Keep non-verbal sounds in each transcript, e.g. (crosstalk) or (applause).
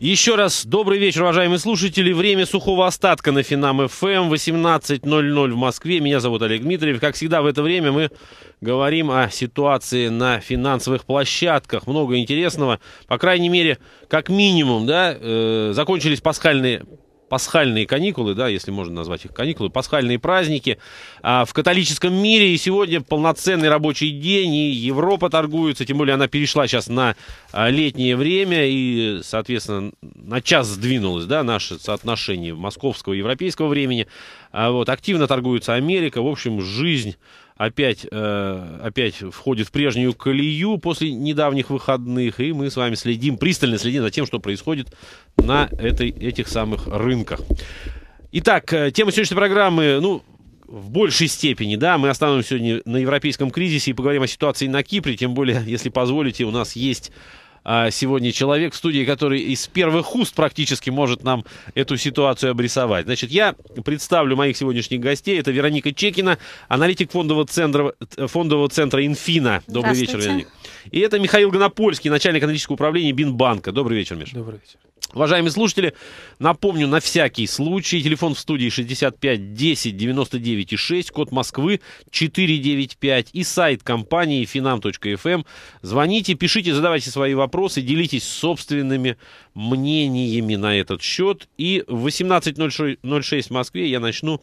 Еще раз добрый вечер, уважаемые слушатели. Время сухого остатка на Финам ФМ эм. 18.00 в Москве. Меня зовут Олег Дмитриев. Как всегда в это время мы говорим о ситуации на финансовых площадках. Много интересного. По крайней мере, как минимум, да, э, закончились пасхальные пасхальные каникулы, да, если можно назвать их каникулы, пасхальные праздники а, в католическом мире. И сегодня полноценный рабочий день, и Европа торгуется, тем более она перешла сейчас на а, летнее время, и, соответственно, на час сдвинулось, да, наше соотношение московского и европейского времени. А, вот, активно торгуется Америка, в общем, жизнь опять, э, опять входит в прежнюю колею после недавних выходных, и мы с вами следим, пристально следим за тем, что происходит на этой, этих самых рынках. Итак, э, тема сегодняшней программы, ну, в большей степени, да, мы остановимся сегодня на европейском кризисе и поговорим о ситуации на Кипре, тем более, если позволите, у нас есть а, сегодня человек в студии, который из первых уст практически может нам эту ситуацию обрисовать. Значит, я представлю моих сегодняшних гостей. Это Вероника Чекина, аналитик фондового центра, фондового центра «Инфина». Добрый вечер, Вероника. И это Михаил Гонопольский, начальник аналитического управления Бинбанка. Добрый вечер, Миша. Добрый вечер. Уважаемые слушатели, напомню, на всякий случай, телефон в студии 65 10 99 6, код Москвы 495 и сайт компании finam.fm. Эм. Звоните, пишите, задавайте свои вопросы, делитесь собственными мнениями на этот счет. И в 18.06 в Москве я начну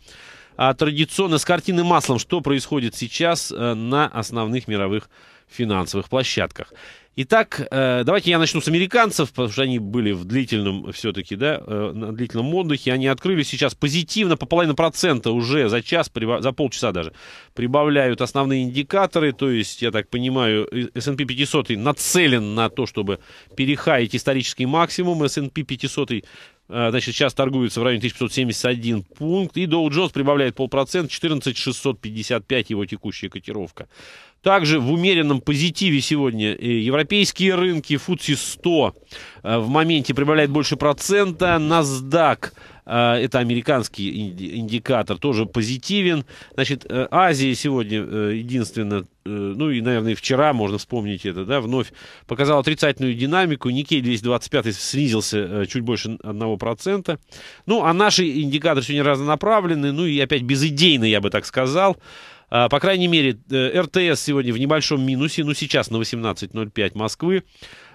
а, традиционно с картины маслом, что происходит сейчас э, на основных мировых рынках финансовых площадках. Итак, э, давайте я начну с американцев, потому что они были в длительном все-таки, да, э, на длительном отдыхе. Они открыли сейчас позитивно по половине процента уже за час, за полчаса даже прибавляют основные индикаторы. То есть, я так понимаю, S&P 500 нацелен на то, чтобы перехаять исторический максимум. S&P 500 э, значит, сейчас торгуется в районе 1571 пункт, и Dow Jones прибавляет полпроцента, 14655 его текущая котировка. Также в умеренном позитиве сегодня э, европейские рынки. Фудси 100 э, в моменте прибавляет больше процента. NASDAQ э, это американский индикатор, тоже позитивен. Значит, Азия сегодня единственно, ну и, наверное, вчера, можно вспомнить это, да, вновь показала отрицательную динамику. Никей 225 снизился чуть больше 1%. Ну, а наши индикаторы сегодня разнонаправлены, ну и опять безыдейно, я бы так сказал. А, по крайней мере, э, РТС сегодня в небольшом минусе, ну сейчас на 18.05 Москвы.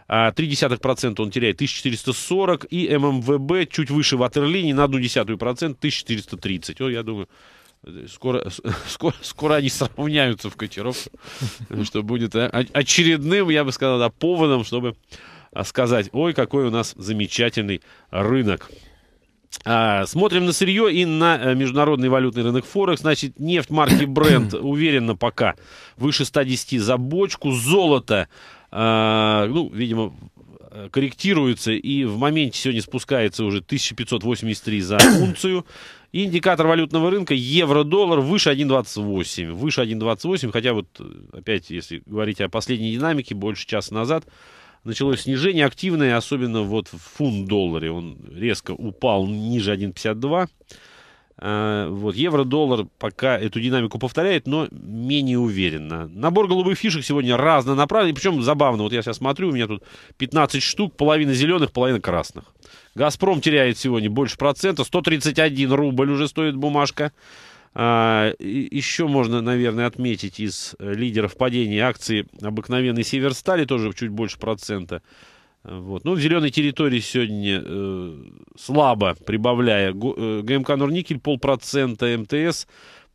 0,3% а, он теряет 1440, и ММВБ чуть выше Ватерлини на 0,1%, 1430. О, я думаю, скоро, (laughs) скоро, скоро они сравняются в котировках, (laughs) что будет э, очередным, я бы сказал, да, поводом, чтобы а, сказать, ой, какой у нас замечательный рынок. А, смотрим на сырье и на э, международный валютный рынок Форекс. Значит, нефть марки Brent (clears throat) уверенно пока выше 110 за бочку. Золото, а, ну, видимо, э, корректируется и в моменте сегодня спускается уже 1583 за (clears throat) унцию. индикатор валютного рынка евро-доллар выше 1.28. Выше 1.28, хотя вот э, опять, если говорить о последней динамике, больше часа назад началось снижение активное, особенно вот в фунт-долларе. Он резко упал ниже 1,52. А, вот, евро-доллар пока эту динамику повторяет, но менее уверенно. Набор голубых фишек сегодня разно разнонаправленный, причем забавно, вот я сейчас смотрю, у меня тут 15 штук, половина зеленых, половина красных. «Газпром» теряет сегодня больше процента, 131 рубль уже стоит бумажка. А, еще можно, наверное, отметить из э, лидеров падения акции обыкновенной Северстали, тоже чуть больше процента. Вот. Ну, в зеленой территории сегодня э, слабо прибавляя э, ГМК Норникель полпроцента, МТС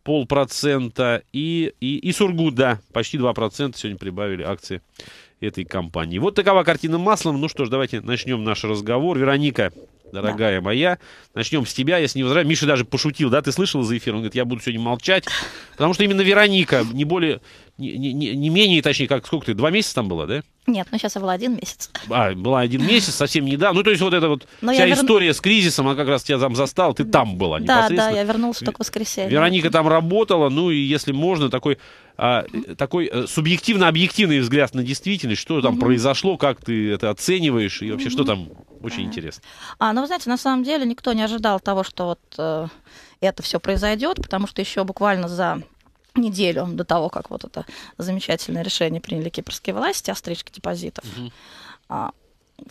полпроцента и, и, и Сургут, да, почти 2% сегодня прибавили акции этой компании. Вот такова картина маслом. Ну что ж, давайте начнем наш разговор. Вероника дорогая да. моя. Начнем с тебя, если не возражаю. Миша даже пошутил, да, ты слышала за эфиром? Он говорит, я буду сегодня молчать, потому что именно Вероника, не более не, не, не менее, точнее, как сколько ты, два месяца там была, да? Нет, ну сейчас я была один месяц. А, была один месяц, совсем недавно. Ну, то есть вот эта вот Но вся верну... история с кризисом, она как раз тебя там застала, ты там была Да, да, я вернулась только в воскресенье. Вероника там работала, ну и если можно, такой, а, такой э, субъективно-объективный взгляд на действительность, что там mm-hmm. произошло, как ты это оцениваешь и вообще mm-hmm. что там, очень да. интересно. А, ну, вы знаете, на самом деле никто не ожидал того, что вот э, это все произойдет, потому что еще буквально за неделю до того, как вот это замечательное решение приняли кипрские власти о стрижке депозитов, угу. а,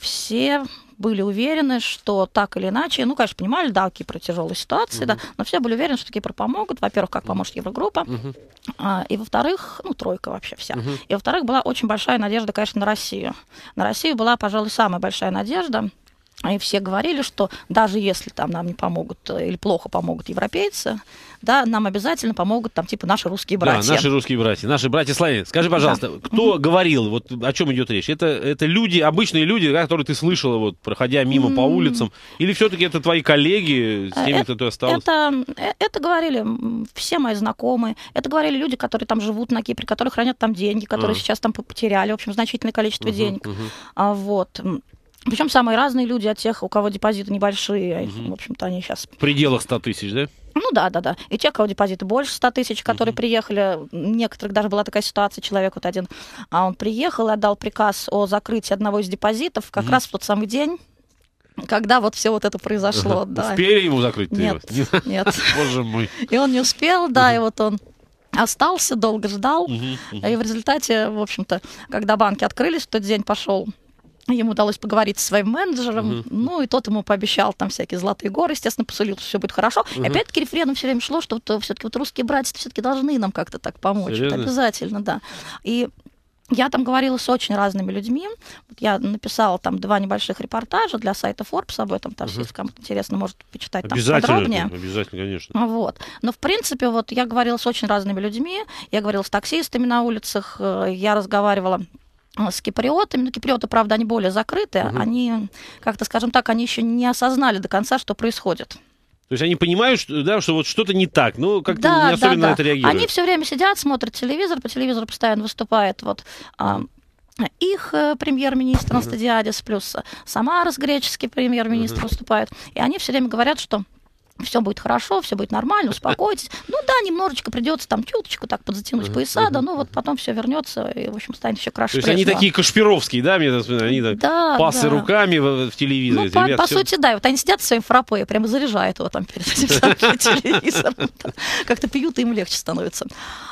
все были уверены, что так или иначе, ну, конечно, понимали, да, Кипр тяжелая ситуация, угу. да, но все были уверены, что Кипр помогут, во-первых, как поможет Еврогруппа, угу. а, и во-вторых, ну, тройка вообще вся, угу. и во-вторых, была очень большая надежда, конечно, на Россию. На Россию была, пожалуй, самая большая надежда, и все говорили, что даже если там нам не помогут э, или плохо помогут европейцы, да, нам обязательно помогут там типа наши русские братья. Да, наши русские братья, наши братья славяне. Скажи, пожалуйста, да. кто mm-hmm. говорил, вот о чем идет речь? Это, это люди, обычные люди, которые ты слышала, вот, проходя мимо mm-hmm. по улицам, или все-таки это твои коллеги, с теми, э, это, кто ты осталась? Это, э, это говорили все мои знакомые, это говорили люди, которые там живут на Кипре, которые хранят там деньги, которые uh-huh. сейчас там потеряли, в общем, значительное количество uh-huh, денег. Uh-huh. А, вот. Причем самые разные люди от тех, у кого депозиты небольшие, угу. в общем-то, они сейчас... В пределах 100 тысяч, да? Ну да, да, да. И те, у кого депозиты больше 100 тысяч, которые uh приехали, некоторых даже была такая ситуация, человек вот один, а он приехал и отдал приказ о закрытии одного из депозитов как uh раз в тот самый день, когда вот все вот это произошло, uh-huh. да. Успели его закрыть? Нет, его? (laughs) нет. Боже мой. И он не успел, да, и вот он остался, долго ждал. И в результате, в общем-то, когда банки открылись, в тот день пошел Ему удалось поговорить со своим менеджером, uh-huh. ну и тот ему пообещал там всякие золотые горы, естественно, посолил, что все будет хорошо. Uh-huh. И опять-таки рефреном все время шло, что вот, э, все-таки вот русские братья все-таки должны нам как-то так помочь. Вот, обязательно, да. И я там говорила с очень разными людьми. Вот я написала там два небольших репортажа для сайта Forbes об этом. Там, угу. если кому интересно, может почитать там подробнее. Обязательно, конечно. Вот. Но, в принципе, вот я говорила с очень разными людьми. Я говорила с таксистами на улицах. Э, я разговаривала Э, с киприотами. Но ну, киприоты, правда, они более закрыты. Угу. Они, как-то, скажем так, они еще не осознали до конца, что происходит. То есть они понимают, что, да, что вот что-то не так, но как-то да, не особенно да, да. на это реагируют. Они все время сидят, смотрят телевизор, по телевизору постоянно выступает вот а, их э, премьер-министр Анастадиадис, плюс э, Самарас, греческий премьер-министр, выступает. И они все время говорят, что все будет хорошо, все будет нормально, (laughs) успокойтесь. Ну да, немножечко придется там чуточку так подзатянуть пояса, да, но ну вот потом все вернется, и, в общем, станет все краше. То есть они такие кашпировские, да, мне они так пасы руками в, в телевизоре. Ну, по, сути, да, вот они сидят в своем фрапе, прямо заряжают его там перед (laughs) телевизором. Как-то пьют, и им легче становится.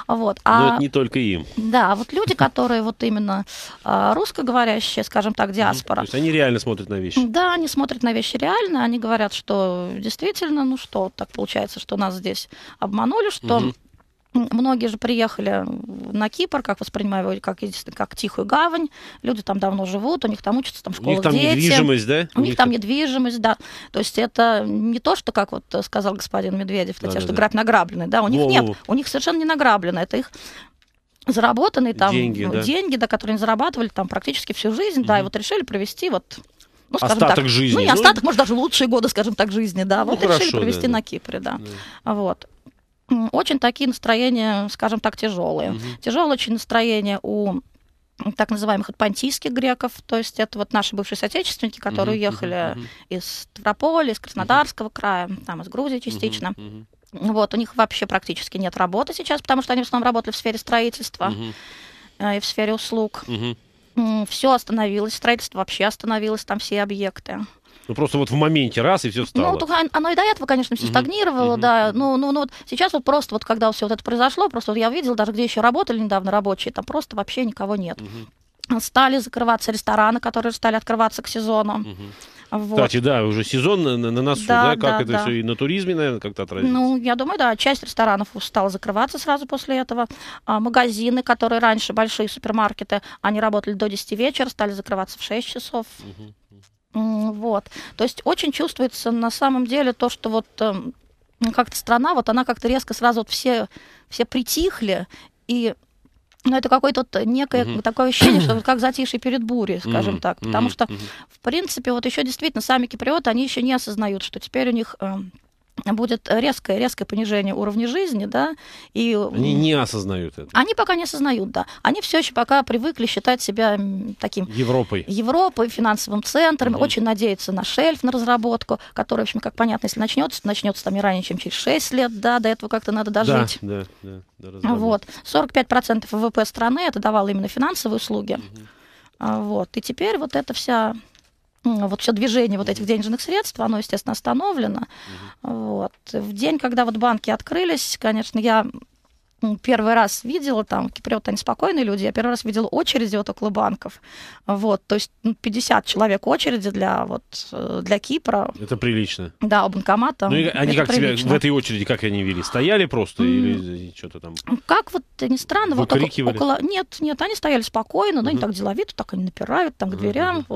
Вот. А, но это не только им. Да, а вот люди, которые вот именно а, русскоговорящие, скажем так, диаспора. То есть они реально смотрят на вещи. Да, они смотрят на вещи реально, они говорят, что действительно, ну что, так получается, что нас здесь обманули, что угу. Многие же приехали на Кипр, как воспринимаю его, как, как тихую гавань. Люди там давно живут, у них там учатся там в школах У них там дети. недвижимость, да? У, них, там это... недвижимость, да. То есть это не то, что, как вот сказал господин Медведев, да, те, да, что да. грабь награбленный, да, у них Во-во. нет, у них совершенно не награблено, это их заработанные там деньги, ну, да. деньги да, которые они зарабатывали там практически всю жизнь, угу. да, и вот решили провести вот ну, остаток так, жизни. Ну, не ну, остаток, может, даже лучшие годы, скажем так, жизни, да. Ну, вот ну, решили хорошо, провести да, на Кипре, да. да. Вот. Очень такие настроения, скажем так, тяжелые. Угу. Тяжелое очень настроение у так называемых пантийских греков, то есть это вот наши бывшие соотечественники, которые uh-huh, ехали из Ставрополя, из Краснодарского uh края, там из Грузии частично. Uh-huh, Вот, у них вообще практически нет работы сейчас, потому что они в основном работали в сфере строительства uh-huh. и в сфере услуг. uh все остановилось, строительство вообще остановилось, там все объекты. Ну просто вот в моменте раз и все стало. Ну оно и до этого, конечно, все стагнировало, uh-huh. да. Ну, ну, ну вот сейчас вот просто вот когда все вот это произошло, просто вот я видел, даже где еще работали недавно рабочие, там просто вообще никого нет. Uh-huh. Стали закрываться рестораны, которые стали открываться к сезону. Uh-huh. Вот. Кстати, да, уже сезон на, на носу, да, да как да, это да. все и на туризме, наверное, как-то отразится. Ну, я думаю, да, часть ресторанов стала закрываться сразу после этого. А, магазины, которые раньше большие супермаркеты, они работали до 10 вечера, стали закрываться в 6 часов. Угу. Вот. То есть очень чувствуется на самом деле то, что вот эм, ну, как-то страна, вот она как-то резко сразу вот все, все притихли, и но ну, это какое-то вот некое угу. такое ощущение, что (clears throat) вот как затишье перед бурей, скажем угу. так. Потому угу. что, в принципе, вот еще действительно сами киприоты, они еще не осознают, что теперь у них... Э, будет резкое, резкое понижение уровня жизни, да, и... Они не осознают это. Они пока не осознают, да. Они все еще пока привыкли считать себя таким... Европой. Европой, финансовым центром, угу. очень надеются на шельф, на разработку, которая, в общем, как понятно, если начнется, начнется там не ранее, чем через 6 лет, да, до этого как-то надо дожить. Да, да, да. да вот. 45% ВВП страны это давало именно финансовые услуги. Угу. Вот. И теперь вот эта вся вот все движение вот этих денежных средств, оно, естественно, остановлено. Угу. Вот. В день, когда вот банки открылись, конечно, я первый раз видела, там в Кипре вот они спокойные люди, я первый раз видела очереди вот около банков. Вот, то есть 50 ну, человек очереди для, вот, э, для Кипра. Это прилично. Да, у банкомата. Ну, и они как прилично. тебя в этой очереди, как они вели? Стояли просто или что-то там? Ну, как вот, ни странно, вот около... Нет, нет, они стояли спокойно, но uh они так деловито, так они напирают там к дверям.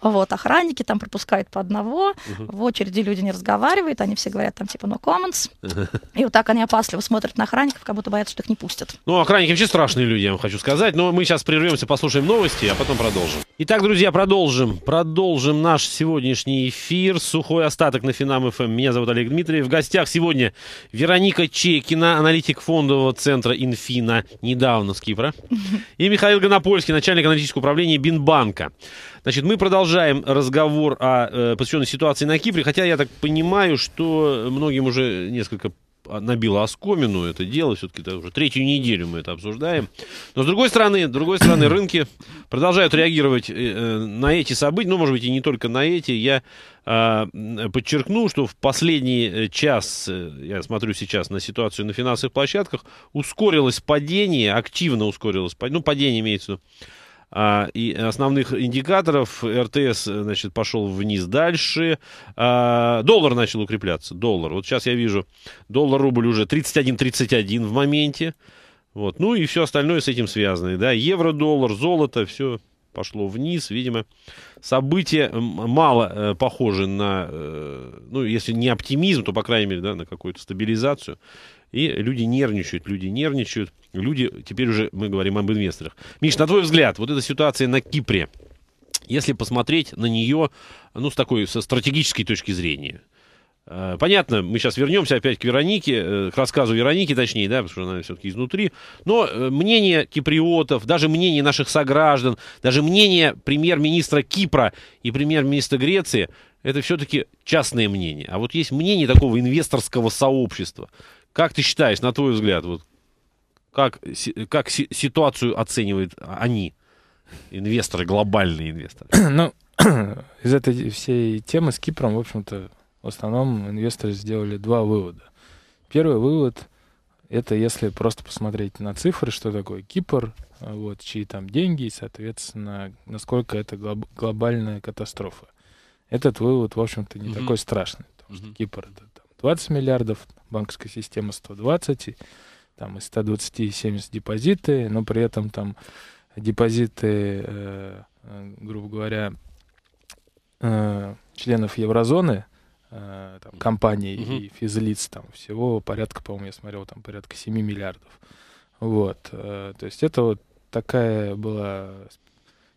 Вот, охранники там пропускают по одного, в очереди люди не разговаривают, они все говорят там типа no comments. (laughs) И вот так они опасливо смотрят на охранников, как будто боятся, что их не пустят. Ну, охранники а вообще страшные люди, я вам хочу сказать. Но мы сейчас прервемся, послушаем новости, а потом продолжим. Итак, друзья, продолжим. Продолжим наш сегодняшний эфир. Сухой остаток на Финам ФМ. Эм. Меня зовут Олег Дмитриев. В гостях сегодня Вероника Чекина, аналитик фондового центра Инфина, недавно с Кипра. (laughs) И Михаил Гонопольский, начальник аналитического управления Бинбанка. Значит, мы продолжаем разговор о э, посвященной ситуации на Кипре, хотя я так понимаю, что многим уже несколько а, набило оскомину это дело. Все-таки уже третью неделю мы это обсуждаем. Но с другой стороны, с другой стороны, (clears throat) рынки продолжают реагировать э, э, на эти события. Ну, может быть, и не только на эти. Я а, подчеркну, что в последний э, час, я смотрю сейчас на ситуацию на финансовых площадках, ускорилось падение, активно ускорилось падение, ну, падение имеется в виду, а, и основных индикаторов. РТС, э, значит, пошел вниз дальше. А, доллар начал укрепляться, доллар. Вот сейчас я вижу, доллар-рубль уже 31-31 в моменте. Вот. Ну и все остальное с этим связано. Да? Евро, доллар, золото, все пошло вниз. Видимо, события мало э, похожи на, э, ну, если не оптимизм, то, по крайней мере, да, на какую-то стабилизацию. И люди нервничают, люди нервничают. Люди, теперь уже мы говорим об инвесторах. Миш, на твой взгляд, вот эта ситуация на Кипре, если посмотреть на нее, ну, с такой, со стратегической точки зрения, э, Понятно, мы сейчас вернемся опять к Веронике, э, к рассказу Вероники, точнее, да, потому что она все-таки изнутри. Но э, мнение киприотов, даже мнение наших сограждан, даже мнение премьер-министра Кипра и премьер-министра Греции, это все-таки частное мнение. А вот есть мнение такого инвесторского сообщества. Как ты считаешь, на твой взгляд, вот как, как ситуацию оценивают они, инвесторы, глобальные инвесторы? (clears throat) Ну, (clears throat) из этой всей темы с Кипром, в общем-то, в основном инвесторы сделали два вывода. Первый вывод — это если просто посмотреть на цифры, что такое Кипр, вот, чьи там деньги, и, соответственно, насколько это глоб- глобальная катастрофа. Этот вывод, в общем-то, не mm-hmm. такой страшный, потому mm-hmm. что Кипр — это там, 20 миллиардов банковская система 120, там из 120 и 70 депозиты, но при этом там депозиты, э, грубо говоря, э, членов еврозоны, э, там, компаний mm и физлиц там всего порядка, по-моему, я смотрел, там порядка 7 миллиардов. Вот, э, то есть это вот такая была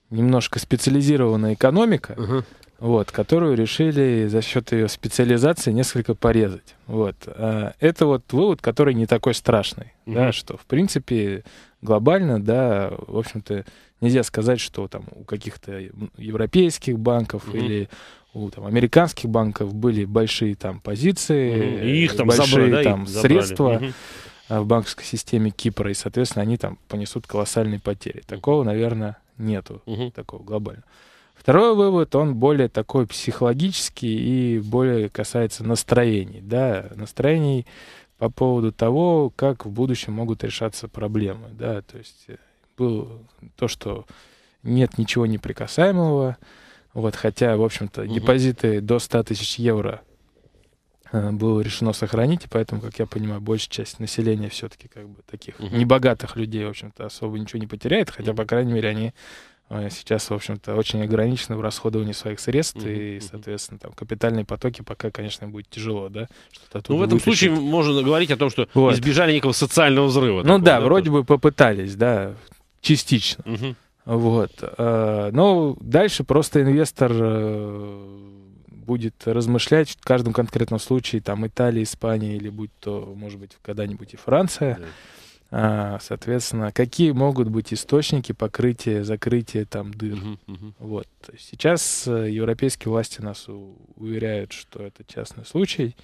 немножко специализированная экономика, uh вот, которую решили за счет ее специализации несколько порезать. Вот. А, это вот вывод, который не такой страшный, mm-hmm. да, что, в принципе, глобально, да, в общем-то, нельзя сказать, что там у каких-то европейских банков mm-hmm. или у там, американских банков были большие там позиции, mm-hmm. и их э, там большие забрали, да, там средства. Mm-hmm в банковской системе Кипра, и, соответственно, они там понесут колоссальные потери. Такого, наверное, нету, угу. такого глобального. Второй вывод, он более такой психологический и более касается настроений, да, настроений по поводу того, как в будущем могут решаться проблемы, да, то есть э, был то, что нет ничего неприкасаемого, вот, хотя, в общем-то, депозиты mm до 100 тысяч евро э, было решено сохранить, и поэтому, как я понимаю, большая часть населения все-таки как бы таких uh-huh. небогатых людей, в общем-то, особо ничего не потеряет, хотя, по крайней мере, они а сейчас, в общем-то, очень ограничены в расходовании своих средств, mm-hmm. и, соответственно, там капитальные потоки пока, конечно, будет тяжело, да? Ну, в этом вытащить. случае можно говорить о том, что вот. избежали некого социального взрыва. Ну такого, да, да, вроде тоже. бы попытались, да, частично. Mm-hmm. Вот. Э, но дальше просто инвестор э, будет размышлять в каждом конкретном случае, там Италия, Испания или будь то, может быть, когда-нибудь и Франция. Yeah. А, соответственно, какие могут быть источники покрытия, закрытия там дыр. Uh-huh, uh-huh. Вот. Сейчас э, европейские власти нас у уверяют, что это частный случай,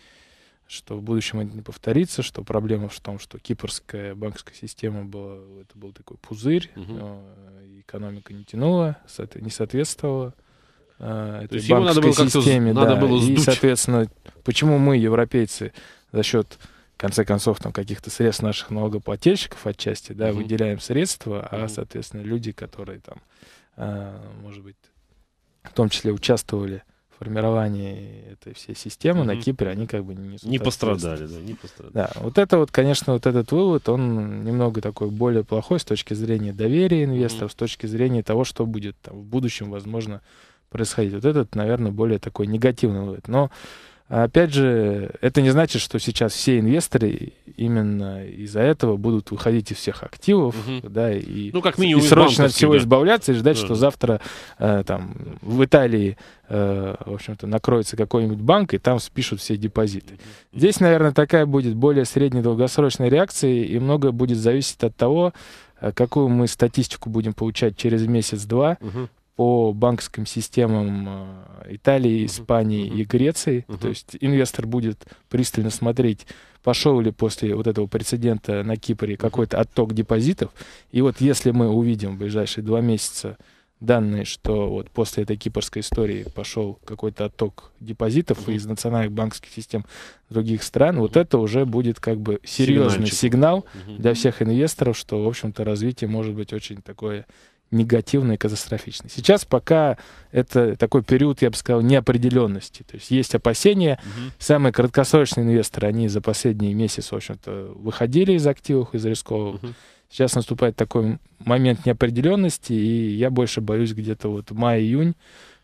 что в будущем это не повторится, что проблема в том, что кипрская банковская система была, это был такой пузырь, uh-huh. экономика не тянула, не соответствовала. Э, этой То банковской надо было системе, да. надо было сдуть. И, соответственно, почему мы, европейцы, за счет в конце концов, там каких-то средств наших налогоплательщиков отчасти, да, mm-hmm. выделяем средства, а, mm-hmm. соответственно, люди, которые там, а, может быть, в том числе участвовали в формировании этой всей системы mm-hmm. на Кипре, они как бы не Не пострадали, да, не пострадали. Да, вот это вот, конечно, вот этот вывод, он немного такой более плохой с точки зрения доверия инвесторов, mm-hmm. с точки зрения того, что будет там в будущем, возможно, происходить. Вот этот, наверное, более такой негативный вывод. Но а опять же, это не значит, что сейчас все инвесторы именно из-за этого будут выходить из всех активов, угу. да, и, ну, как минимум, и срочно от всего да. избавляться и ждать, да. что завтра э, там в Италии, э, в общем-то, накроется какой-нибудь банк и там спишут все депозиты. Здесь, наверное, такая будет более средне-долгосрочная реакция и многое будет зависеть от того, э, какую мы статистику будем получать через месяц-два, угу по банковским системам э, Италии, Испании и Греции. То есть инвестор будет пристально смотреть, пошел ли после вот этого прецедента на Кипре какой-то отток депозитов. И вот если мы увидим в ближайшие два месяца данные, что вот после этой кипрской истории пошел какой-то отток депозитов из национальных банковских систем других стран, вот это уже будет как бы серьезный Сигнальчик. сигнал для всех инвесторов, что, в общем-то, развитие может быть очень такое негативно и катастрофично. Сейчас пока это такой период, я бы сказал, неопределенности. То есть есть опасения. Угу. Самые краткосрочные инвесторы, они за последние месяцы, в общем-то, выходили из активов, из рисковых. Угу. Сейчас наступает такой момент неопределенности, и я больше боюсь где-то вот май-июнь,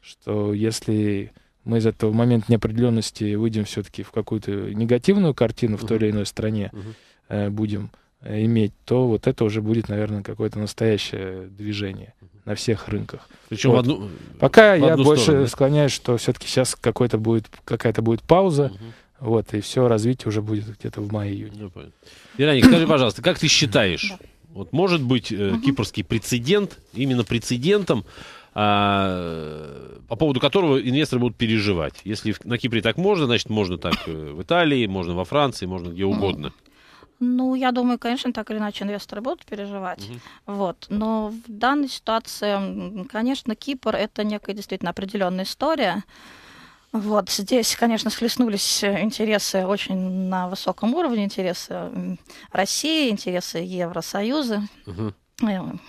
что если мы из этого момента неопределенности выйдем все-таки в какую-то негативную картину в той или иной стране, угу. э, будем Э, иметь, то вот это уже будет, наверное, какое-то настоящее движение на всех рынках. Причем вот. в одну, Пока в одну я сторону, больше да? склоняюсь, что все-таки сейчас какой-то будет, какая-то будет пауза, угу. вот, и все развитие уже будет где-то в мае-июне. Ну, Вероник, скажи, пожалуйста, как ты считаешь, вот может быть э, кипрский прецедент, именно прецедентом, а, по поводу которого инвесторы будут переживать. Если на Кипре так можно, значит можно так э, в Италии, можно во Франции, можно где угодно. Ну, я думаю, конечно, так или иначе инвесторы будут переживать. Угу. Вот. Но в данной ситуации, конечно, Кипр это некая действительно определенная история. Вот здесь, конечно, схлестнулись э, интересы очень на высоком уровне, интересы России, интересы Евросоюза. Угу.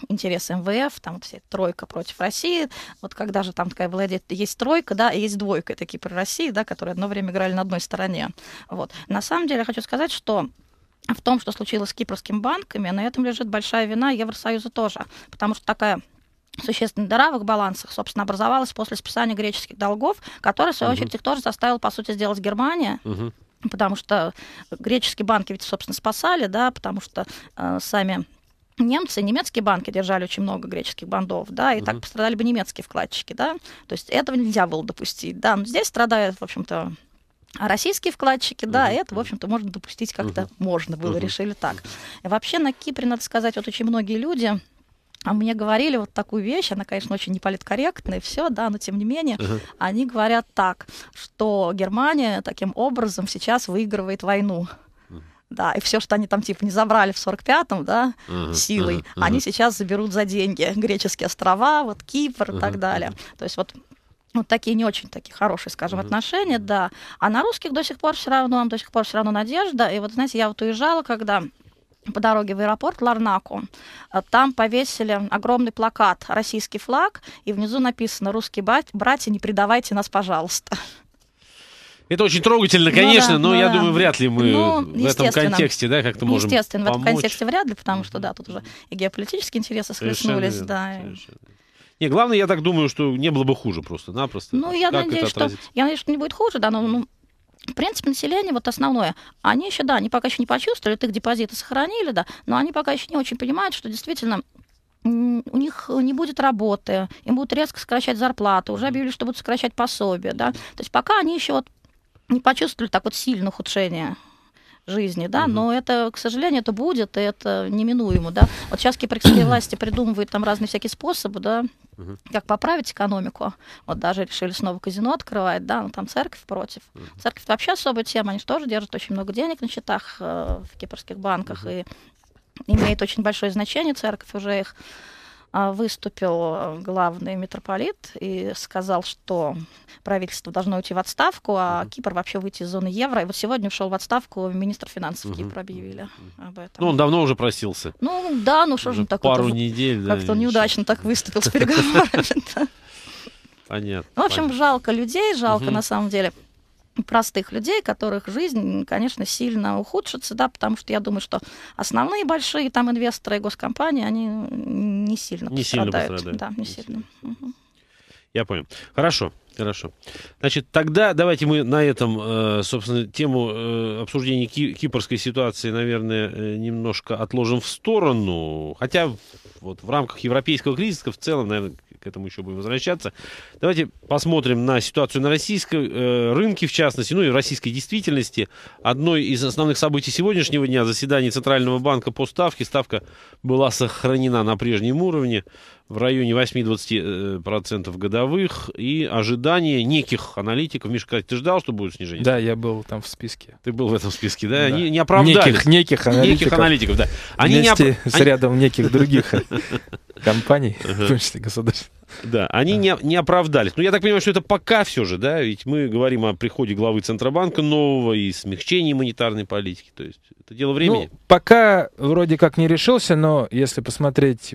интересы МВФ, там вся тройка против России. Вот когда же там такая была есть тройка, да, и есть двойка, такие про России, да, которые одно время играли на одной стороне. Вот. На самом деле я хочу сказать, что в том, что случилось с кипрскими банками, на этом лежит большая вина Евросоюза тоже, потому что такая существенная дыра в их балансах, собственно, образовалась после списания греческих долгов, который, в свою очередь, их тоже заставил, по сути, сделать Германия. Потому что греческие банки ведь, собственно, спасали, да, потому что э, сами немцы, немецкие банки держали очень много греческих бандов, да, и uh-huh. так пострадали бы немецкие вкладчики, да. То есть этого нельзя было допустить, да. Но здесь страдают, в общем-то, а российские вкладчики, да, uh это, в общем-то, можно допустить как-то uh можно было, uh решили так. И вообще на Кипре, надо сказать, вот очень многие люди а мне говорили вот такую вещь, она, конечно, очень неполиткорректная, все, да, но тем не менее, uh-huh. они говорят так, что Германия таким образом сейчас выигрывает войну да, и все, что они там типа не забрали в 45-м, да, uh-huh, силой, uh-huh, они сейчас заберут за деньги (laughs) греческие острова, вот Кипр uh-huh, и так далее. То есть вот вот такие не очень такие хорошие, скажем, mm-hmm. отношения, да. А на русских до сих пор все равно, до сих пор все равно надежда. И вот, знаете, я вот уезжала, когда по дороге в аэропорт Ларнаку. А там повесили огромный плакат, российский флаг, и внизу написано «Русские братья, не предавайте нас, пожалуйста». Это очень трогательно, конечно, ну, да, но ну, я да. думаю, вряд ли мы ну, в этом контексте, да, как-то можем Естественно, помочь. в этом контексте вряд ли, потому что, да, тут уже и геополитические интересы схлестнулись, да. Совершенно. Не, главное, я так думаю, что не было бы хуже просто-напросто. Ну, я как надеюсь, что, я надеюсь, что не будет хуже, да, но ну, в принципе, население, вот основное, они еще, да, они пока еще не почувствовали, их депозиты сохранили, да, но они пока еще не очень понимают, что действительно у них не будет работы, им будут резко сокращать зарплату, уже объявили, что будут сокращать пособие, да. То есть пока они еще вот не почувствовали так вот сильное ухудшение жизни, да, угу. но это, к сожалению, это будет, и это неминуемо, да. Вот сейчас кипрские (coughs) власти придумывают там разные всякие способы, да, как поправить экономику? Вот даже решили снова казино открывать, да, но ну, там церковь против. Угу. Церковь вообще особая тема, они тоже держат очень много денег на счетах э, в кипрских банках угу. и имеет очень большое значение, церковь уже их а, выступил э, главный митрополит и сказал, что правительство должно уйти в отставку, а угу. Кипр вообще выйти из зоны евро. И вот сегодня ушел в отставку министр финансов угу. Кипра объявили об этом. Ну, он давно уже просился. Ну, да, ну что же он такой Пару недель. Да, Как-то неудачно так выступил с переговорами. (laughs) Понятно. Ну, в общем, жалко людей, жалко на самом деле простых людей, которых жизнь, конечно, сильно ухудшится, да, потому что я думаю, что основные большие там инвесторы и госкомпании, они не сильно не пострадают. Сильно пострадают. Да, не, не сильно. сильно. Угу. Я понял. Хорошо. Хорошо. Значит, тогда давайте мы на этом, э, собственно, тему э, обсуждения кипрской ситуации, наверное, э, немножко отложим в сторону. Хотя вот в рамках европейского кризиса в целом, наверное, к этому еще будем возвращаться. Давайте посмотрим на ситуацию на российском рынке, в частности, ну и в российской действительности. Одной из основных событий сегодняшнего дня заседание Центрального банка по ставке. Ставка была сохранена на прежнем уровне в районе 8-20% годовых и ожидается ожидания неких аналитиков. Миша, кстати, ты ждал, что будет снижение? Да, я был там в списке. Ты был в этом списке, да? да. Они не оправдались. Неких, неких аналитиков. Неких аналитиков, да. Они Вместе не оп... с рядом они... неких других (laughs) компаний, в том числе государств. Да, они не, не оправдались. Но ну, я так понимаю, что это пока все же, да? Ведь мы говорим о приходе главы Центробанка нового и смягчении монетарной политики. То есть это дело ну, времени. Ну, пока вроде как не решился, но если посмотреть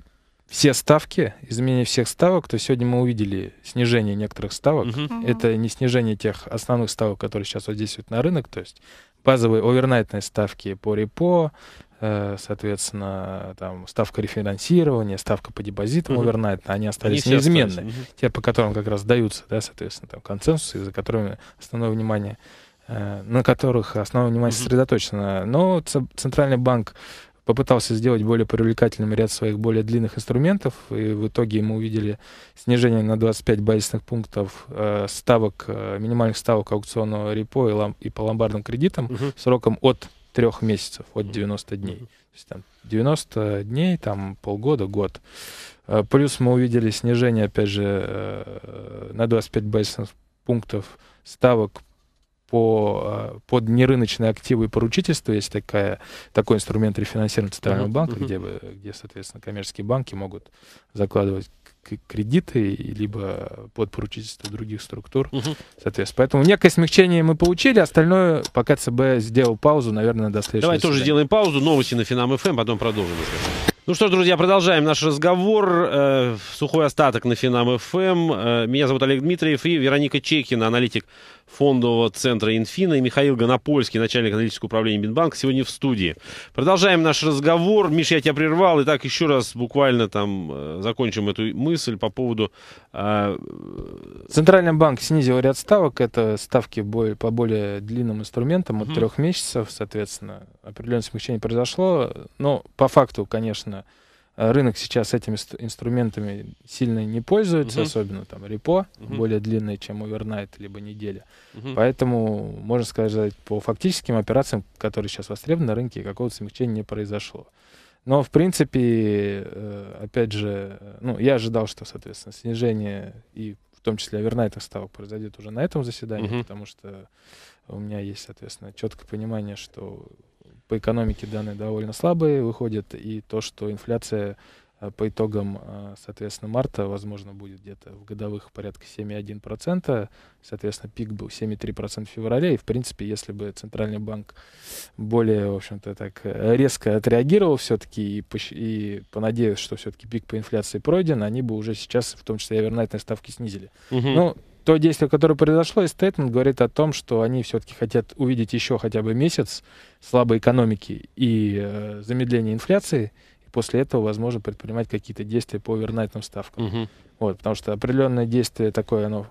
все ставки, изменение всех ставок, то сегодня мы увидели снижение некоторых ставок. Угу. Это не снижение тех основных ставок, которые сейчас вот здесь на рынок, то есть базовые овернайтные ставки по репо, э, соответственно, там ставка рефинансирования, ставка по депозитам uh-huh. они остались они неизменны. Остались. uh Те, по которым как раз даются, да, соответственно, там консенсусы, за которыми основное внимание, э, на которых основное внимание uh сосредоточено. Но Центральный банк попытался сделать более привлекательным ряд своих более длинных инструментов, и в итоге мы увидели снижение на 25 базисных пунктов э, ставок, э, минимальных ставок аукционного репо и, лам, и по ломбардным кредитам угу. сроком от трех месяцев, от 90 дней. То есть там 90 дней, там полгода, год. Э, плюс мы увидели снижение, опять же, э, на 25 базисных пунктов ставок по, э, под нерыночные активы и поручительство. Есть такая, такой инструмент рефинансирования Центрального банка, Где, где, соответственно, коммерческие банки могут закладывать кредиты, либо под поручительство других структур. Соответственно, поэтому некое смягчение мы получили, остальное пока ЦБ сделал паузу, наверное, до следующего Давай тоже сделаем паузу, новости на Финам ФМ, эм, потом продолжим Ну что ж, друзья, продолжаем наш разговор. Э, сухой остаток на Финам ФМ. Эм. Э, меня зовут Олег Дмитриев и Вероника Чекина, аналитик фондового центра «Инфина» и Михаил Гонопольский, начальник аналитического управления Минбанка, сегодня в студии. Продолжаем наш разговор. Миша, я тебя прервал. и так еще раз буквально там э, закончим эту мысль по поводу... Э... А, Центральный банк снизил ряд ставок. Это ставки по более длинным инструментам, от трех месяцев, соответственно. Определенное смягчение произошло. Но по факту, конечно, Э, рынок сейчас этими инструментами сильно не пользуется, угу. особенно там репо, угу. более длинные, чем овернайт, либо неделя. Угу. Поэтому, можно сказать, по фактическим операциям, которые сейчас востребованы на рынке, какого-то смягчения не произошло. Но, в принципе, э, опять же, э, ну, я ожидал, что, соответственно, снижение и в том числе овернайтных ставок произойдет уже на этом заседании, угу. потому что у меня есть, соответственно, четкое понимание, что по экономике данные довольно слабые выходят, и то, что инфляция э, по итогам, э, соответственно, марта, возможно, будет где-то в годовых порядка 7,1%. Соответственно, пик был 7,3% в феврале. И, в принципе, если бы Центральный банк более, в общем-то, так э, резко отреагировал все-таки и, и понадеялся, что все-таки пик по инфляции пройден, они бы уже сейчас, в том числе и вероятные ставки, снизили. Угу. Ну, то действие, которое произошло, и Стейтмент говорит о том, что они все-таки хотят увидеть еще хотя бы месяц слабой экономики и э, замедления инфляции, и после этого, возможно, предпринимать какие-то действия по овернайтным ставкам. Угу. Вот, потому что определенное действие такое, оно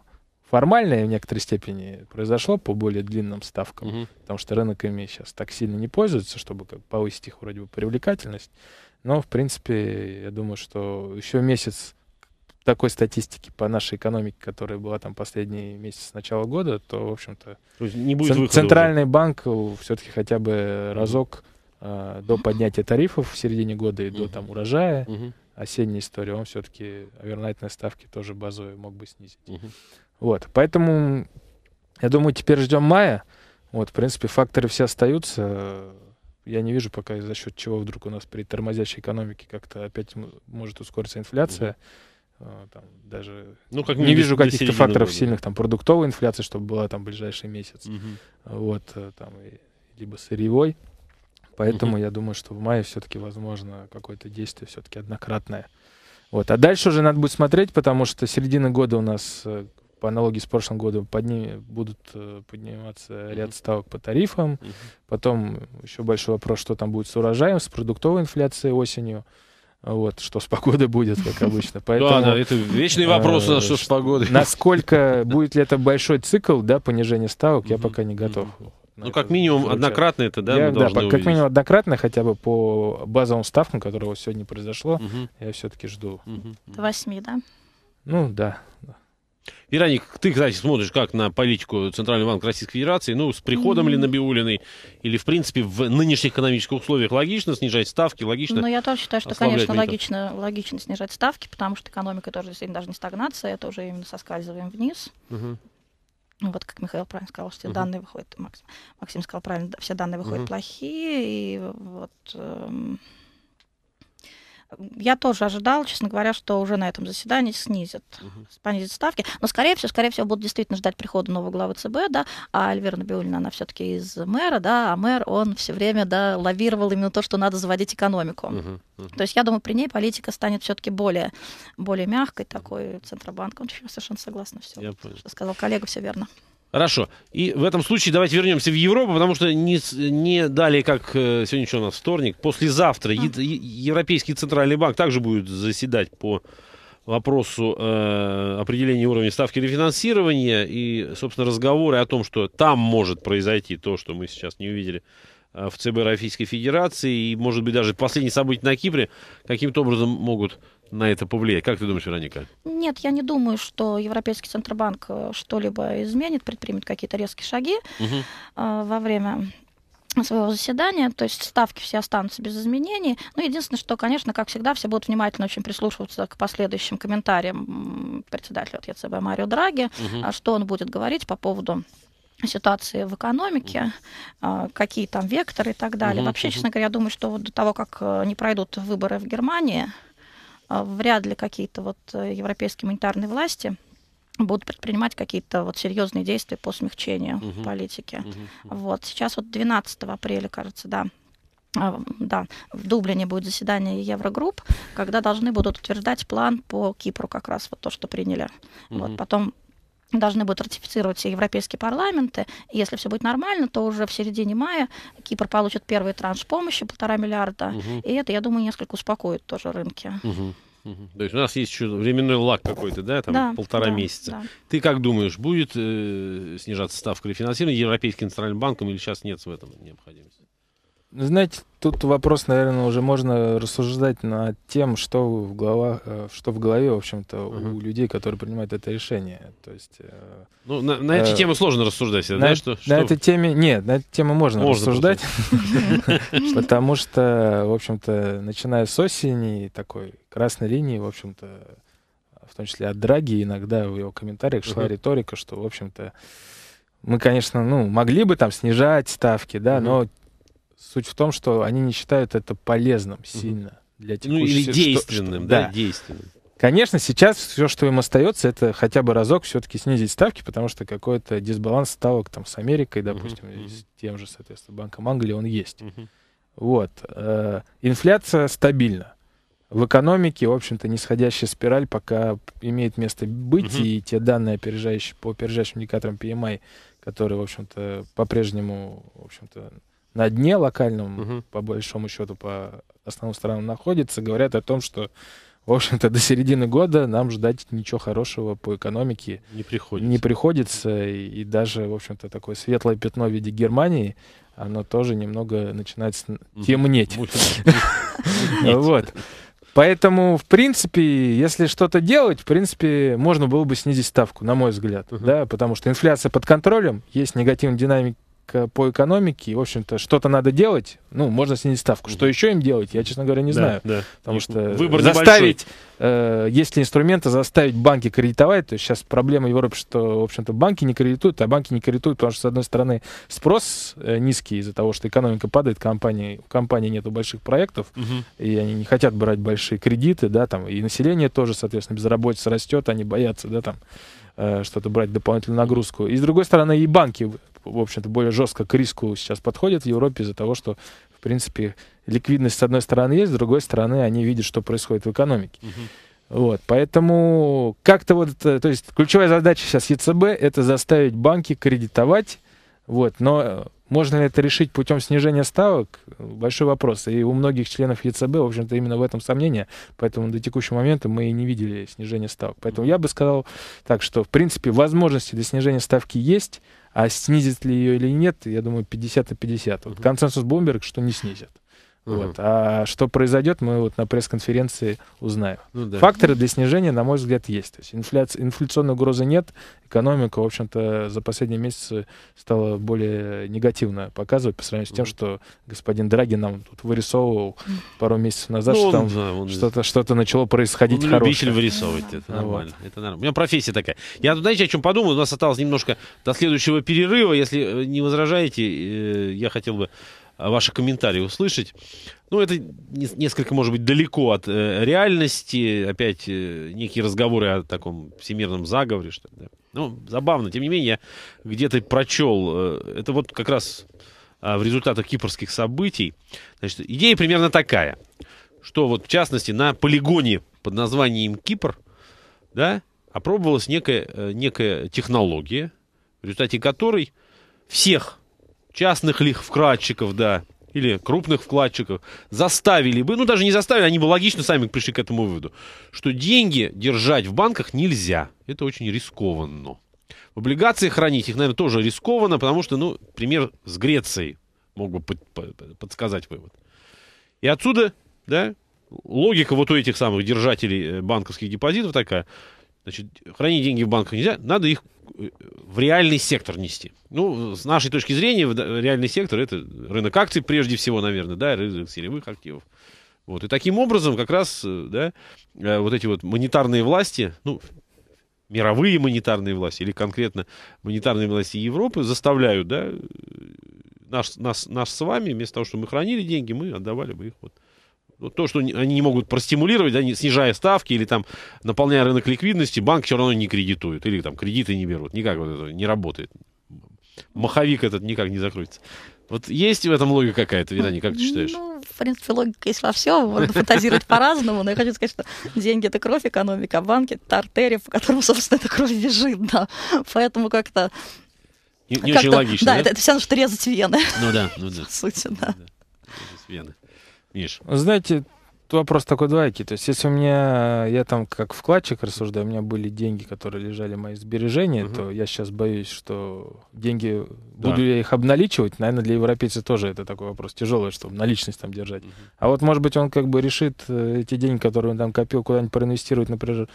формальное в некоторой степени произошло по более длинным ставкам, угу. потому что рынок ими сейчас так сильно не пользуется, чтобы как, повысить их вроде бы привлекательность. Но, в принципе, я думаю, что еще месяц такой статистики по нашей экономике, которая была там последний месяц с начала года, то, в общем-то, центральный уже. банк э, все-таки хотя бы разок э, до поднятия тарифов в середине года и до там урожая, осенней истории, он все-таки овернайтные ставки тоже базовые мог бы снизить. Вот, поэтому я думаю, теперь ждем мая. Вот, в принципе, факторы все остаются. Я не вижу пока, за счет чего вдруг у нас при тормозящей экономике как-то опять может ускориться инфляция. mm а, там, даже... Ну, как не вижу каких-то факторов года. сильных, там, продуктовой инфляции, чтобы была там ближайший месяц, угу. вот, э, там, и, либо сырьевой. Поэтому угу. я думаю, что в мае все-таки возможно какое-то действие все-таки однократное. Вот. А дальше уже надо будет смотреть, потому что середина года у нас, э, по аналогии с прошлым годом, под ним будут э, подниматься ряд ставок по тарифам. Угу. Потом еще большой вопрос, что там будет с урожаем, с продуктовой инфляцией осенью вот, что с погодой будет, как обычно. (laughs) Поэтому, да, да, это вечный вопрос, э, а что с погодой. Насколько будет ли это большой цикл, да, понижение ставок, я пока не готов. Ну, как минимум, однократно это, да? Я, да, как минимум, однократно хотя бы по базовым ставкам, которого сегодня произошло, угу. я все-таки жду. Угу. До восьми, да? Ну, да. Вероник, ты, кстати, смотришь как на политику Центрального банка Российской Федерации, ну, с приходом mm-hmm. ли Набиулиной, или, в принципе, в нынешних экономических условиях логично снижать ставки, логично... Ну, я тоже считаю, что, конечно, логично, логично снижать ставки, потому что экономика тоже здесь даже не стагнация, это уже именно соскальзываем вниз. Uh-huh. Вот как Михаил правильно сказал, все uh-huh. данные выходят, Максим, Максим сказал правильно, все данные выходят uh-huh. плохие, и вот... Эм, я тоже ожидал, честно говоря, что уже на этом заседании снизят, угу. понизят ставки. Но, скорее всего, скорее всего, будут действительно ждать прихода нового главы ЦБ, да, а Эльвира Набиулина, она все-таки из мэра, да, а мэр, он все время, да, лавировал именно то, что надо заводить экономику. Угу. Угу. То есть, я думаю, при ней политика станет все-таки более, более мягкой такой, Центробанк. Он совершенно согласна, все. Я понял. Что сказал коллега, все верно. Хорошо. И в этом случае давайте вернемся в Европу, потому что не, не далее, как э, сегодня что у нас, вторник, послезавтра mm. Европейский Центральный Банк также будет заседать по вопросу э, определения уровня ставки рефинансирования и, собственно, разговоры о том, что там может произойти то, что мы сейчас не увидели э, в ЦБ Российской Федерации, и, может быть, даже последние события на Кипре каким-то образом могут на это повлияет? Как ты думаешь, Вероника? Нет, я не думаю, что Европейский Центробанк э, что-либо изменит, предпримет какие-то резкие шаги угу. во время своего заседания, то есть ставки все останутся без изменений. Ну, единственное, что, конечно, как всегда, все будут внимательно очень прислушиваться к последующим комментариям председателя от ЕЦБ Марио Драги, угу. что он будет говорить по поводу ситуации в экономике, э, какие там векторы и так далее. Угу, Вообще, честно говоря, я думаю, что вот до того, как не пройдут выборы в Германии, а, вряд ли какие-то вот э, европейские монетарные власти будут предпринимать какие-то вот серьезные действия по смягчению угу. политики. Угу. Вот сейчас вот 12 апреля, кажется, да, а, да, в Дублине будет заседание Еврогрупп, когда должны будут утверждать план по Кипру, как раз вот то, что приняли. Mm-hmm. Вот потом должны будут ратифицировать все европейские парламенты. Если все будет нормально, то уже в середине мая Кипр получит первый транш помощи, полтора миллиарда. Угу. И это, я думаю, несколько успокоит тоже рынки. Угу. Угу. То есть у нас есть еще временной лак какой-то, да, там да, полтора да, месяца. Да. Ты как думаешь, будет э, снижаться ставка рефинансирования Европейским центральным банком или сейчас нет в этом необходимости? Ну, знаете, тут вопрос, наверное, уже можно рассуждать над тем, что в, голова, э, что в голове, в общем-то, uh-huh. у людей, которые принимают это решение. То есть, э, ну, на, на э, эту тему сложно рассуждать. На, да, что, на что... этой теме, нет, на эту тему можно, можно рассуждать, (laughs) (laughs) потому что, в общем-то, начиная с осени, такой красной линии, в общем-то, в том числе от Драги, иногда в его комментариях шла риторика, что, в общем-то, мы, конечно, ну, могли бы там снижать ставки, да, но Суть в том, что они не считают это полезным сильно mm для текущей... Ну или действенным, что, да, да, действенным. Конечно, сейчас все, что им остается, это хотя бы разок все-таки снизить ставки, потому что какой-то дисбаланс ставок там с Америкой, допустим, uh с тем же, соответственно, Банком Англии, он есть. uh Вот. Э, инфляция стабильна. В экономике, в общем-то, нисходящая спираль пока имеет место быть, uh и те данные опережающие, по опережающим индикаторам PMI, которые, в общем-то, по-прежнему, в общем-то, на дне локальном, угу. по большому счету, по основным странам находится, говорят о том, что в общем-то, до середины года нам ждать ничего хорошего по экономике не приходится. Не приходится. И, и даже, в общем-то, такое светлое пятно в виде Германии, оно тоже немного начинает темнеть. (laughs) Вот. Поэтому, в принципе, если что-то делать, в принципе, можно было бы снизить ставку, на мой взгляд, да, потому что инфляция под контролем, есть негативная динамика по экономике, в общем-то, что-то надо делать, ну, можно снизить ставку. Что еще им делать, я, честно говоря, не да, знаю. Да. Потому что э, Выбор заставить, э, если инструменты, заставить банки кредитовать, то есть сейчас проблема Европы, что, в общем-то, банки не кредитуют, а банки не кредитуют, потому что, с одной стороны, спрос э, низкий из-за того, что экономика падает, компании, у компании нету больших проектов, угу. и они не хотят брать большие кредиты, да, там, и население тоже, соответственно, безработица растет, они боятся, да, там, э, что-то брать дополнительную нагрузку. И с другой стороны, и банки в общем-то, более жестко к риску сейчас подходят в Европе из-за того, что, в принципе, ликвидность с одной стороны есть, с другой стороны они видят, что происходит в экономике. Угу. Вот, поэтому как-то вот, то есть ключевая задача сейчас ЕЦБ это заставить банки кредитовать, вот, но можно ли это решить путем снижения ставок? Большой вопрос. И у многих членов ЕЦБ, в общем-то, именно в этом сомнение. Поэтому до текущего момента мы и не видели снижения ставок. Поэтому я бы сказал так, что, в принципе, возможности для снижения ставки есть. А снизит ли ее или нет, я думаю, 50 на 50. Вот консенсус Bloomberg, что не снизит. Вот. А что произойдет, мы вот на пресс-конференции узнаем. Ну, да. Факторы для снижения, на мой взгляд, есть. То есть инфляция, инфляционной угрозы нет, экономика, в общем-то, за последние месяцы стала более негативно показывать по сравнению с тем, что господин Драги нам тут вырисовывал пару месяцев назад, ну, что там да, он... что-то что начало происходить он хорошее. любитель вырисовывать, это нормально. Вот. Это нормально. У меня профессия такая. Я, ну, знаете, о чем подумал? У нас осталось немножко до следующего перерыва. Если э, не возражаете, э, я хотел бы ваши комментарии услышать. Ну, это несколько, может быть, далеко от э, реальности. Опять э, некие разговоры о таком всемирном заговоре, что ли. Да. Ну, забавно. Тем не менее, я где-то прочел. Э, это вот как раз э, в результатах кипрских событий. Значит, идея примерно такая, что вот, в частности, на полигоне под названием Кипр, да, опробовалась некая, э, некая технология, в результате которой всех частных лих вкладчиков, да, или крупных вкладчиков, заставили бы, ну даже не заставили, они бы логично сами пришли к этому выводу, что деньги держать в банках нельзя. Это очень рискованно. В облигации хранить их, наверное, тоже рискованно, потому что, ну, пример с Грецией мог бы под, под, подсказать вывод. И отсюда, да, логика вот у этих самых держателей э, банковских депозитов такая – Значит, хранить деньги в банках нельзя, надо их э, в реальный сектор нести. Ну, с нашей точки зрения, реальный сектор — это рынок акций прежде всего, наверное, да, рынок сырьевых активов. Вот. И таким образом как раз э, да, э, вот эти вот монетарные власти, ну, мировые монетарные власти или конкретно монетарные власти Европы заставляют да, наш нас, нас с вами, вместо того, чтобы мы хранили деньги, мы отдавали бы их вот, то, что они не могут простимулировать, да, снижая ставки или там наполняя рынок ликвидности, банк все равно не кредитует или там кредиты не берут. Никак вот это не работает. Маховик этот никак не закрутится. Вот есть в этом логика какая-то, Вероник, как ты считаешь? Ну, в принципе, логика есть во всем. Можно фантазировать по-разному, но я хочу сказать, что деньги это кровь, экономика, а банки это артерия, по которому, собственно, эта кровь бежит, да. Поэтому как-то. Не, не как очень логично. Да, да? Это, это все равно, что резать вены. Ну да, ну да. сути, да. да. Вены. Миш? Знаете, вопрос такой двоякий. То есть, если у меня, я там как вкладчик рассуждаю, у меня были деньги, которые лежали мои сбережения, угу. то я сейчас боюсь, что деньги, да. буду я их обналичивать, наверное, для европейца тоже это такой вопрос тяжелый, чтобы наличность там держать. Угу. А вот, может быть, он как бы решит э, эти деньги, которые он там копил, куда-нибудь проинвестировать, например,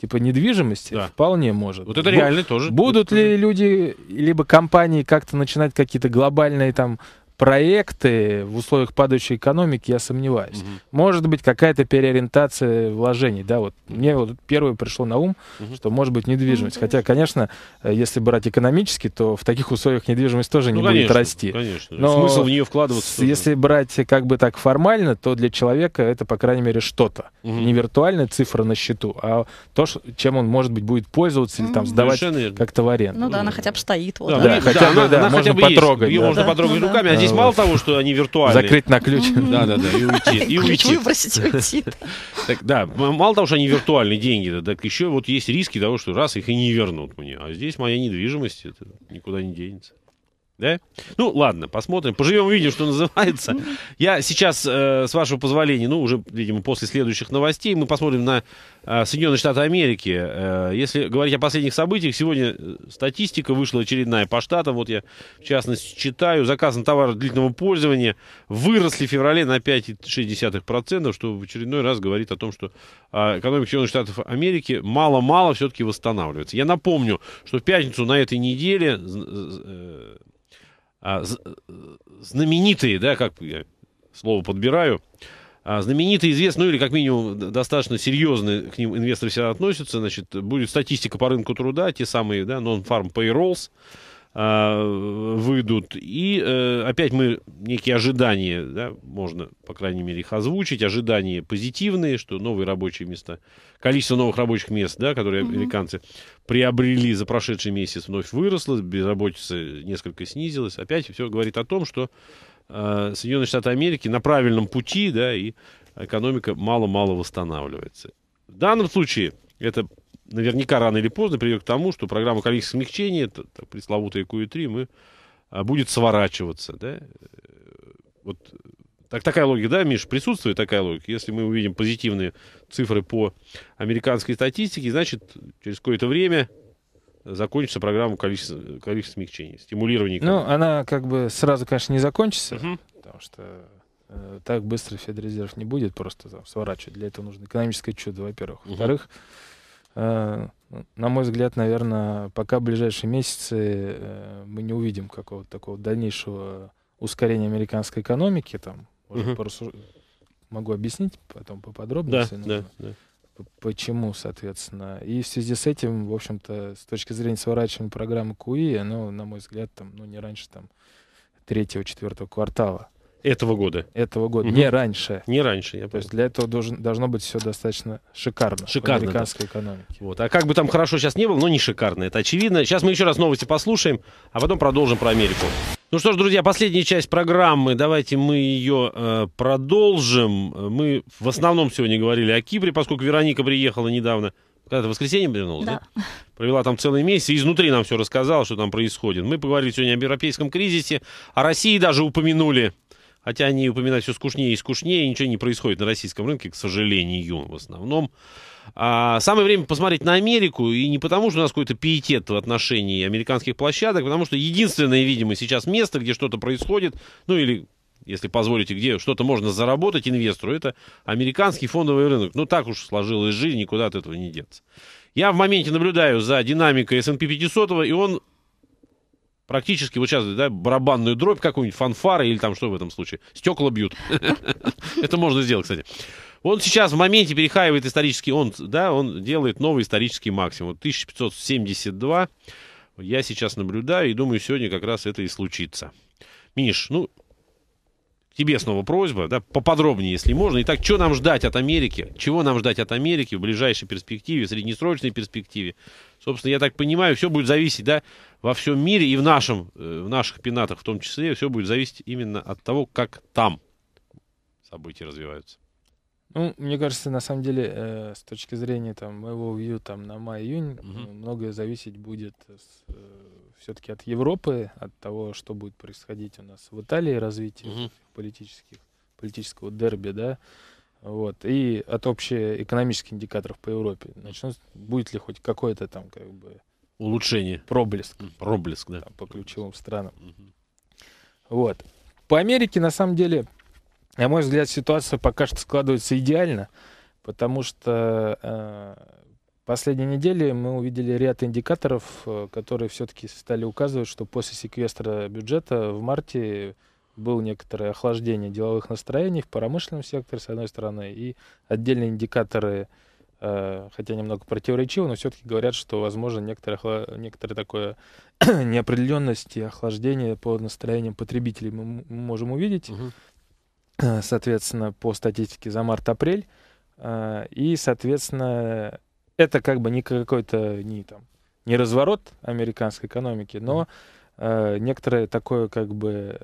типа недвижимости, да. вполне может. Вот это реально Бу- тоже. Будут ли люди, либо компании как-то начинать какие-то глобальные там проекты в условиях падающей экономики, я сомневаюсь. Угу. Может быть, какая-то переориентация вложений. Да, вот мне вот первое пришло на ум, угу. что может быть недвижимость. Ну, Хотя, конечно, э, если брать экономически, то в таких условиях недвижимость тоже ну, не конечно, будет расти. Конечно. Но Смысл в нее вкладываться. Если брать как бы так формально, то для человека это, по крайней мере, что-то. Угу. Не виртуальная цифра на счету, а то, чем он, может быть, будет пользоваться или там сдавать как-то в аренду. Ну да, она хотя бы стоит. Вот, да, да. да хотя да, бы, она, да, она можно потрогать. Ее да. можно потрогать ну, руками, а здесь здесь мало того, что они виртуальные. Закрыть на ключ. Да, да, да, и уйти. И уйти. выбросить, уйти. (laughs) Так, да, мало того, что они виртуальные деньги, так еще вот есть риски того, что раз их и не вернут мне. А здесь моя недвижимость, это никуда не денется. Да? Ну, ладно, посмотрим. Поживем, увидим, что называется. Я сейчас, э, с вашего позволения, ну, уже, видимо, после следующих новостей, мы посмотрим на а, Соединенные Штаты Америки. Э, если говорить о последних событиях, сегодня э, статистика вышла очередная по штатам. Вот я, в частности, читаю. Заказы на товары длительного пользования выросли в феврале на 5,6%, что в очередной раз говорит о том, что а, экономика Соединенных Штатов Америки мало-мало все-таки восстанавливается. Я напомню, что в пятницу на этой неделе э, а, знаменитые, да, как я слово подбираю, а, знаменитый, известный, ну или как минимум достаточно серьезный к ним инвесторы всегда относятся, значит, будет статистика по рынку труда, те самые, да, non-farm payrolls, а, выйдут. И э, опять мы некие ожидания, да, можно, по крайней мере, их озвучить, ожидания позитивные, что новые рабочие места, количество новых рабочих мест, да, которые mm-hmm. американцы приобрели за прошедший месяц, вновь выросло, безработица несколько снизилась. Опять все говорит о том, что э, Соединенные Штаты Америки на правильном пути, да, и экономика мало-мало восстанавливается. В данном случае это наверняка рано или поздно приведет к тому, что программа количественного смягчения, это, это пресловутая QE3, мы, а, будет сворачиваться. Да? Вот так, такая логика, да, Миш, присутствует такая логика. Если мы увидим позитивные цифры по американской статистике, значит, через какое-то время закончится программа количества, количества смягчений, стимулирования. Ну, она как бы сразу, конечно, не закончится, угу. потому что э, так быстро Федрезерв не будет просто там, сворачивать. Для этого нужно экономическое чудо, во-первых. Во-вторых, угу. э, на мой взгляд, наверное, пока в ближайшие месяцы э, мы не увидим какого-то такого дальнейшего ускорения американской экономики. Там, угу. порасу... Могу объяснить потом поподробнее. Да, да, да почему, соответственно. И в связи с этим, в общем-то, с точки зрения сворачивания программы КУИ, оно, на мой взгляд, там, ну, не раньше там третьего-четвертого квартала. Этого года. Этого года. Угу. Не раньше. Не раньше, я понял. есть для этого должен, должно быть все достаточно шикарно. Шикарно. В американской да. экономике. Вот. А как бы там хорошо сейчас не было, но не шикарно. Это очевидно. Сейчас мы еще раз новости послушаем, а потом продолжим про Америку. Ну что ж, друзья, последняя часть программы. Давайте мы ее э, продолжим. Мы в основном сегодня говорили о Кипре, поскольку Вероника приехала недавно. Когда то воскресенье вернулась, да. да? Провела там целый месяц и изнутри нам все рассказала, что там происходит. Мы поговорили сегодня об европейском кризисе, о России даже упомянули хотя они упоминают все скучнее и скучнее, и ничего не происходит на российском рынке, к сожалению, в основном. А, самое время посмотреть на Америку, и не потому, что у нас какой-то пиетет в отношении американских площадок, а потому что единственное, видимо, сейчас место, где что-то происходит, ну или если позволите, где что-то можно заработать инвестору, это американский фондовый рынок. Ну, так уж сложилась жизнь, никуда от этого не деться. Я в моменте наблюдаю за динамикой S&P 500, и он практически вот сейчас, да, барабанную дробь какую-нибудь, фанфары или там что в этом случае, стекла бьют. (laughs) Это можно сделать, кстати. Он сейчас в моменте перехаивает исторический, он, да, он делает новый исторический максимум. 1572 я сейчас наблюдаю и думаю, сегодня как раз это и случится. Миш, ну, тебе снова просьба, да, поподробнее, если можно. Итак, что нам ждать от Америки? Чего нам ждать от Америки в ближайшей перспективе, в среднесрочной перспективе? Собственно, я так понимаю, все будет зависеть, да, во всем мире и в нашем, э, в наших пенатах в том числе, все будет зависеть именно от того, как там события развиваются. Ну, мне кажется, на самом деле, э, с точки зрения там, моего вью там, на май-июнь, угу. многое зависеть будет э, все-таки от Европы, от того, что будет происходить у нас в Италии, развитие угу. политических, политического дерби, да, вот, и от общеэкономических индикаторов по Европе. Начнут, будет ли хоть какое-то там, как бы... Улучшение. Проблеск. Проблеск, да. Там, по ключевым странам. Угу. Вот. По Америке, на самом деле, на мой взгляд, ситуация пока что складывается идеально, потому что э, последние недели мы увидели ряд индикаторов, э, которые все-таки стали указывать, что после секвестра бюджета в марте было некоторое охлаждение деловых настроений в промышленном секторе, с одной стороны, и отдельные индикаторы, э, хотя немного противоречивы, но все-таки говорят, что, возможно, некоторое, некоторое такое (clears throat) неопределенность и охлаждение по настроениям потребителей мы можем увидеть. Угу. Э, соответственно, по статистике за март-апрель. Э, и, соответственно, это как бы не какой-то не, там, не разворот американской экономики, но mm-hmm. некоторое такое как бы...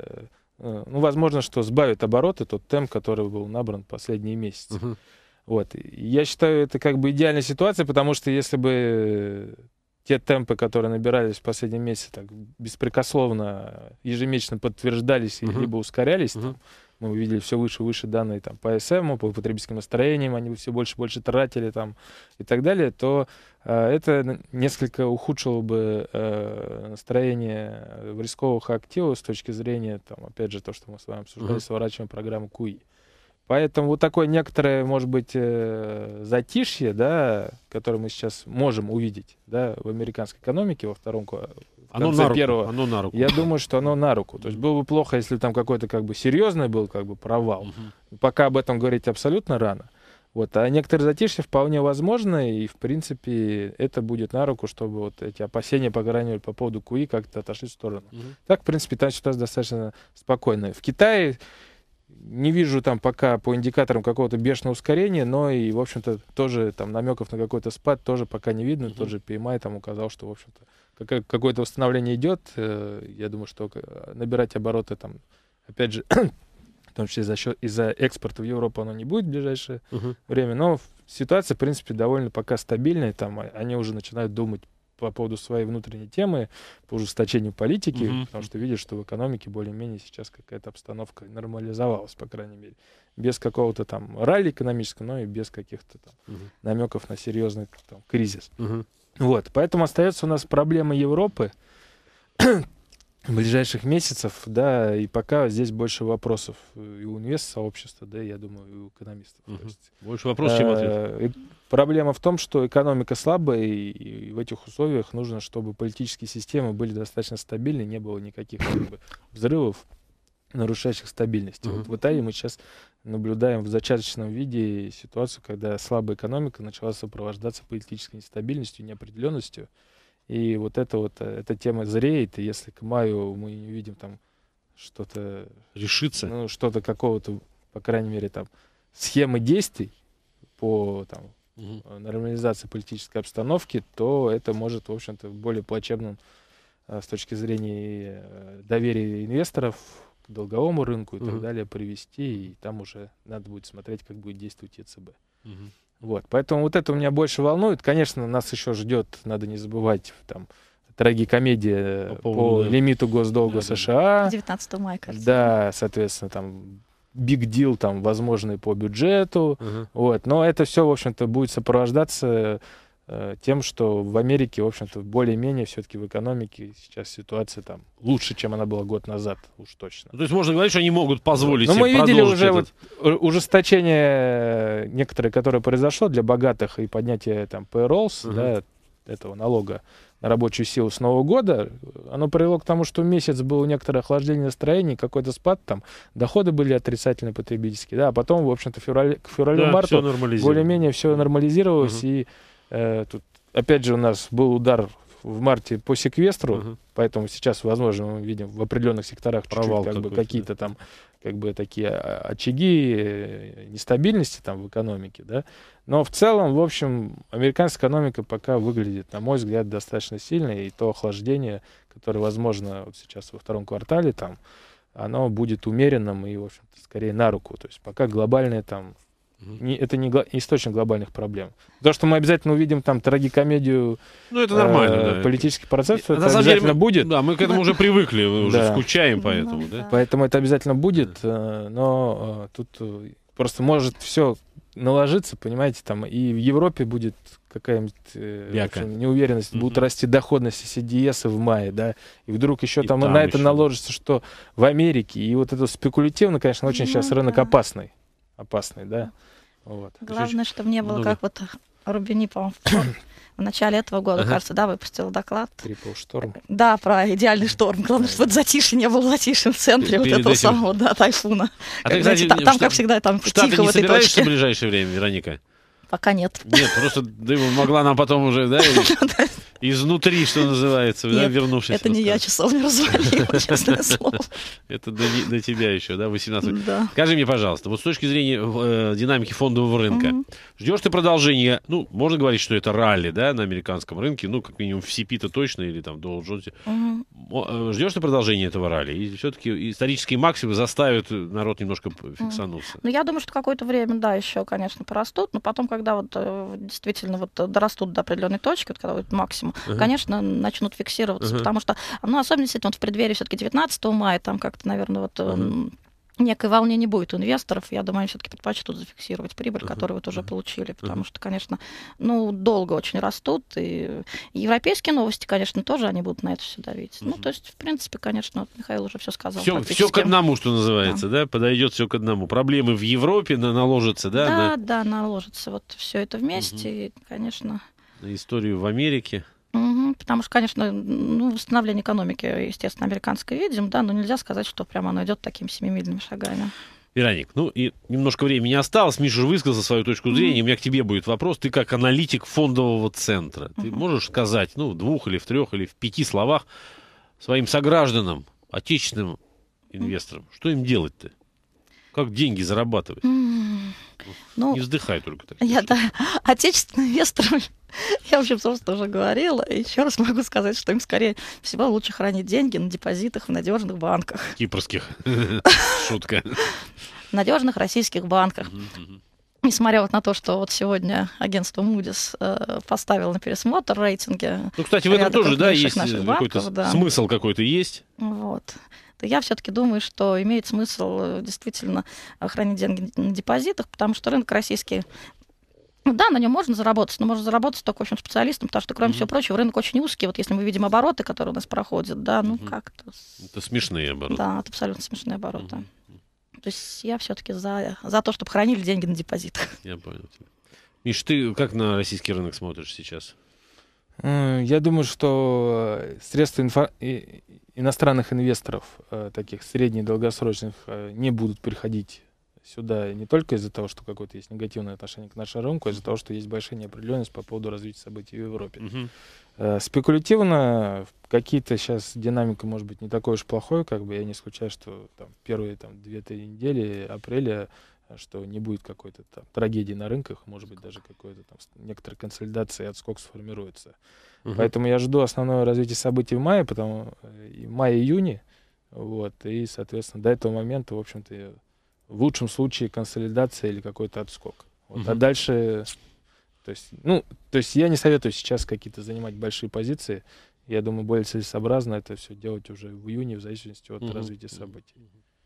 Ну, возможно, что сбавит обороты тот темп, который был набран последние месяцы. Mm-hmm. Вот. Я считаю, это как бы идеальная ситуация, потому что если бы те темпы, которые набирались в последнем месяце, так беспрекословно ежемесячно подтверждались uh-huh. либо ускорялись, uh-huh мы увидели все выше и выше данные там, по СМ, по потребительским настроениям, они все больше и больше тратили там, и так далее, то э, это несколько ухудшило бы э, настроение рисковых активов с точки зрения, там, опять же, то, что мы с вами обсуждали, mm-hmm. сворачиваем программу КУИ. Поэтому вот такое некоторое, может быть, э, затишье, да, которое мы сейчас можем увидеть, да, в американской экономике во втором в оно на руку, первого. Оно на руку. Я думаю, что оно на руку. То есть было бы плохо, если там какой-то как бы серьезный был как бы провал. Угу. Пока об этом говорить абсолютно рано. Вот, а некоторые затишья вполне возможно и, в принципе, это будет на руку, чтобы вот эти опасения, по крайней мере, по поводу КУИ как-то отошли в сторону. Угу. Так, в принципе, там сейчас достаточно спокойно. В Китае не вижу там пока по индикаторам какого-то бешеного ускорения, но и, в общем-то, тоже там намеков на какой-то спад тоже пока не видно. Mm-hmm. Тот же PMI там указал, что, в общем-то, какое-то восстановление идет. Э, я думаю, что э, набирать обороты там, опять же, (coughs) в том числе за счет из-за экспорта в Европу оно не будет в ближайшее uh-huh. время. Но ситуация, в принципе, довольно пока стабильная. Там а, они уже начинают думать по поводу своей внутренней темы, по ужесточению политики, угу. потому что видишь, что в экономике более-менее сейчас какая-то обстановка нормализовалась, по крайней мере. Без какого-то там ралли экономического, но и без каких-то там угу. намеков на серьезный там, кризис. Угу. Вот, поэтому остается у нас проблема Европы, ближайших месяцев, да, и пока здесь больше вопросов э, и у инвест-сообщества, да, я думаю, и у экономистов. Угу. Есть, больше вопросов, э, чем ответов. проблема в том, что экономика слабая, и, и в этих условиях нужно, чтобы политические системы были достаточно стабильны, не было никаких как бы, взрывов, нарушающих стабильность. Угу. Вот в Италии мы сейчас наблюдаем в зачаточном виде ситуацию, когда слабая экономика начала сопровождаться политической нестабильностью, неопределенностью, и вот это вот, э, эта тема зреет, и если к маю мы не увидим там что-то... Решится? Ну, что-то какого-то, по крайней мере, там, схемы действий по там, угу. нормализации политической обстановки, то это может, в общем-то, более плачевным э, с точки зрения доверия инвесторов к долговому рынку и угу. так далее привести, и там уже надо будет смотреть, как будет действовать ЕЦБ. Угу. Вот, поэтому вот это у меня больше волнует. Конечно, нас еще ждет, надо не забывать, там, трагикомедия по, по лимиту госдолга да, США. 19 мая, кажется. Да, соответственно, там биг дил, там, возможный по бюджету. Угу. Вот, но это все, в общем-то, будет сопровождаться Э, тем, что в Америке, в общем-то, более-менее все-таки в экономике сейчас ситуация там лучше, чем она была год назад, уж точно. Ну, то есть можно говорить, что они могут ну, позволить Но ну, себе мы видели уже этот... вот ужесточение э, некоторое, которое произошло для богатых и поднятие там payrolls, угу. да, этого налога на рабочую силу с Нового года, оно привело к тому, что месяц было некоторое охлаждение настроений, какой-то спад там, доходы были отрицательные потребительские, да, а потом, в общем-то, февраль, к февралю-марту да, более-менее все нормализировалось, угу. и Э, тут, опять же, у нас был удар в марте по секвестру, угу. поэтому сейчас, возможно, мы видим в определенных секторах Провал как бы, какие-то да. там как бы такие а, очаги э, нестабильности там в экономике, да. Но в целом, в общем, американская экономика пока выглядит, на мой взгляд, достаточно сильной, и то охлаждение, которое возможно вот сейчас во втором квартале там, оно будет умеренным и, в общем-то, скорее на руку. То есть пока глобальные там не, это не гло- источник глобальных проблем. То, что мы обязательно увидим там трагикомедию ну, это нормально, э, да. политических процессов, это, это обязательно деле, мы, будет. Да, мы к этому уже привыкли, уже скучаем поэтому. Да. Поэтому это обязательно будет, э, но э, тут э, просто может все наложиться, понимаете, там и в Европе будет какая-нибудь неуверенность, будут расти доходности CDS в мае, да, и вдруг еще там, на это наложится, что в Америке, и вот это спекулятивно, конечно, очень сейчас ну рынок опасный опасный, да. Вот. Главное, чтобы не было, много. как вот Рубини, по-моему, в начале этого года, ага. кажется, да, выпустил доклад. Трипл шторм. Да, про идеальный шторм. Главное, чтобы вот затишье не было затишье в центре Перед вот этого этим... самого, да, тайфуна. А типа как, ты, знаете, там, штаб, как всегда, там штаб тихо ты не в этой собираешься точке. в ближайшее время, Вероника? Пока нет. Нет, просто ты могла нам потом уже, да? (laughs) Изнутри, что называется, Нет, да, вернувшись. Это не я часовню развалила, (laughs) честное слово. Это до, до тебя еще, да, 18. Да. Скажи мне, пожалуйста, вот с точки зрения э, динамики фондового рынка, угу. ждешь ты продолжения, ну, можно говорить, что это ралли, да, на американском рынке, ну, как минимум в CP-то точно, или там Dow Jones. Угу. Ждешь ты продолжения этого ралли? И все-таки исторические максимумы заставят народ немножко фиксануться. Ну, я думаю, что какое-то время, да, еще, конечно, порастут, но потом, когда вот э, действительно вот э, дорастут до определенной точки, вот когда будет максимум, uh конечно, начнут фиксироваться, uh потому что, ну, особенно, действительно, вот в преддверии все-таки 19 мая, там как-то, наверное, вот... uh некой волне не будет у инвесторов. Я думаю, они все-таки предпочтут зафиксировать прибыль, uh-huh. которую вот уже uh-huh. получили, потому uh-huh. что, конечно, ну, долго очень растут. И европейские новости, конечно, тоже они будут на это все давить. Uh-huh. Ну, то есть, в принципе, конечно, вот Михаил уже все сказал. Все, все к одному, что называется, да, да? подойдет все к одному. Проблемы в Европе на, наложатся, да? Да, на... да, наложатся. Вот все это вместе, uh-huh. и, конечно... Историю в Америке. Угу, потому что, конечно, ну, восстановление экономики, естественно, американское видим, да, но нельзя сказать, что прямо оно идет такими семимильными шагами. Вероник, ну и немножко времени осталось. Миша же высказал свою точку зрения. mm У меня к тебе будет вопрос. Ты как аналитик фондового центра. Mm-hmm. Ты можешь сказать, ну, в двух или в трех или в пяти словах своим согражданам, отечественным инвесторам, mm что им делать-то? Как деньги зарабатывать? Ну, не вздыхай только. Так, я, да, (laughs) отечественным инвесторам, (laughs) я уже просто уже говорила, и еще раз могу сказать, что им скорее всего лучше хранить деньги на депозитах в надежных банках. Кипрских. (laughs) Шутка. В надежных российских банках. Несмотря вот на то, что вот сегодня агентство Moody's э, поставило на пересмотр рейтинги. Ну, кстати, в этом тоже, да, есть э, какой-то да. смысл какой-то есть. Вот я все-таки думаю, что имеет смысл э, действительно хранить деньги на депозитах, потому что рынок российский ну да, на нем можно заработать, но можно заработать только, в общем, специалистом, потому что, кроме mm-hmm. всего прочего, рынок очень узкий. Вот если мы видим обороты, которые у нас проходят, да, ну mm-hmm. как-то... Это смешные обороты. Да, это абсолютно смешные обороты. Mm-hmm. То есть я все-таки за, за то, чтобы хранили деньги на депозитах. Я понял тебя. Миш, ты как на российский рынок смотришь сейчас? Э, я думаю, что э, средства инфо... иностранных инвесторов, э, таких средне-долгосрочных, не будут приходить сюда не только из-за того, что какое-то есть негативное отношение к нашему рынку, а из-за того, что есть большая неопределенность по поводу развития событий в Европе. Угу. Спекулятивно какие-то сейчас динамика может быть не такой уж плохой, как бы я не исключаю, что там, первые там, 2-3 недели апреля что не будет какой-то там трагедии на рынках, может быть, даже какой-то там некоторая консолидация и отскок сформируется. Угу. Поэтому я жду основное развитие событий в мае, потому э, и мае-июне, вот, и, соответственно, до этого момента, в общем-то, в лучшем случае консолидация или какой-то отскок. Вот, угу. А дальше, то есть, ну, то есть я не советую сейчас какие-то занимать большие позиции, я думаю, более целесообразно это все делать уже в июне, в зависимости от угу. развития событий.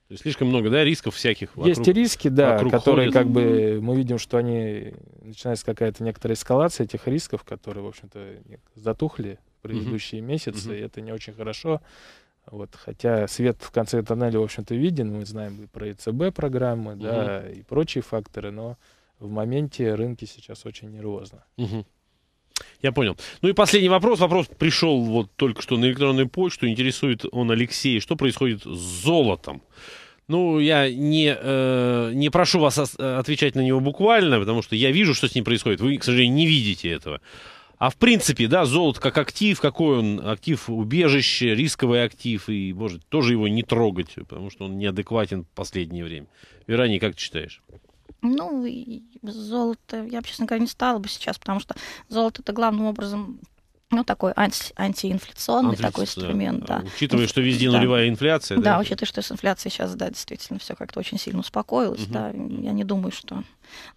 То есть слишком много, да, рисков всяких. Вокруг, есть и риски, да, которые ходят. как бы мы видим, что они начинается какая-то некоторая эскалация этих рисков, которые, в общем-то, затухли в предыдущие uh-huh. месяцы, uh-huh. и это не очень хорошо. Вот, хотя свет в конце тоннеля, в общем-то, виден, мы знаем и про ЕЦБ программы, uh-huh. да, и прочие факторы, но в моменте рынки сейчас очень нервозно. Uh-huh. Я понял. Ну и последний вопрос. Вопрос пришел вот только что на электронную почту. Интересует он Алексей. Что происходит с золотом? Ну, я не, э, не прошу вас отвечать на него буквально, потому что я вижу, что с ним происходит. Вы, к сожалению, не видите этого. А в принципе, да, золото как актив, какой он актив убежище, рисковый актив, и, может, тоже его не трогать, потому что он неадекватен в последнее время. Вероний, как ты считаешь? Ну, и золото, я бы, честно говоря, не стала бы сейчас, потому что золото это главным образом ну, такой анти антиинфляционный такой инструмент, да. да. Учитывая, что везде да. нулевая инфляция. Да, да, учитывая, что с инфляцией сейчас, да, действительно, все как-то очень сильно успокоилось, угу. да, я не думаю, что...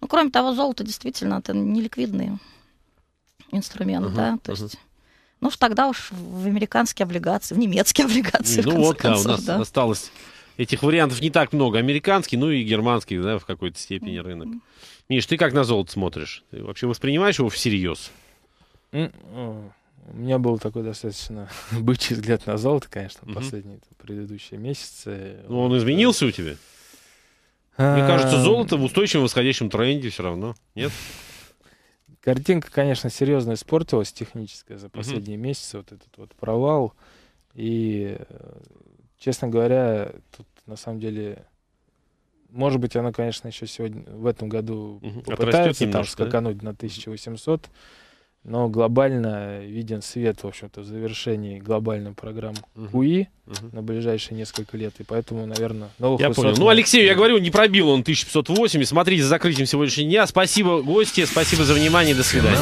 Ну, кроме того, золото действительно это неликвидный инструмент, угу, да, то угу. есть... Ну уж тогда уж в американские облигации, в немецкие облигации. Ну вот, концов, да, у нас да. осталось Этих вариантов не так много. Американский, ну и германский, да, в какой-то степени рынок. Миш, ты как на золото смотришь? Ты вообще воспринимаешь его всерьез? У меня был такой достаточно (laughs) бычий взгляд на золото, конечно, последние предыдущие месяцы. Ну, он изменился у тебя? Мне а, кажется, золото в устойчивом восходящем тренде все равно. Нет? Картинка, конечно, серьезно испортилась техническая за последние месяцы. Вот этот вот провал. И э, честно говоря, тут на самом деле, может быть, оно, конечно, еще сегодня, в этом году угу. попытается там немножко, скакануть да? на 1800, но глобально виден свет, в общем-то, в завершении глобальной программы угу. КУИ угу. на ближайшие несколько лет, и поэтому, наверное, новых Я понял. Ну, Алексею, я говорю, не пробил он 1580, смотрите за закрытием сегодняшнего дня. Спасибо гости, спасибо за внимание, до свидания.